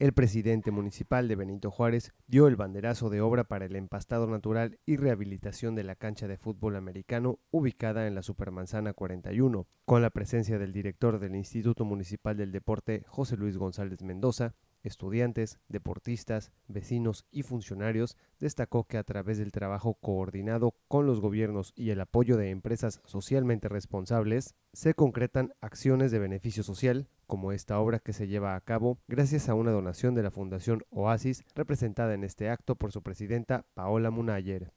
El presidente municipal de Benito Juárez dio el banderazo de obra para el empastado natural y rehabilitación de la cancha de fútbol americano ubicada en la Supermanzana 41, con la presencia del director del Instituto Municipal del Deporte, José Luis González Mendoza, estudiantes, deportistas, vecinos y funcionarios, destacó que a través del trabajo coordinado con los gobiernos y el apoyo de empresas socialmente responsables, se concretan acciones de beneficio social, como esta obra que se lleva a cabo gracias a una donación de la Fundación Oasis, representada en este acto por su presidenta Paola Munayer.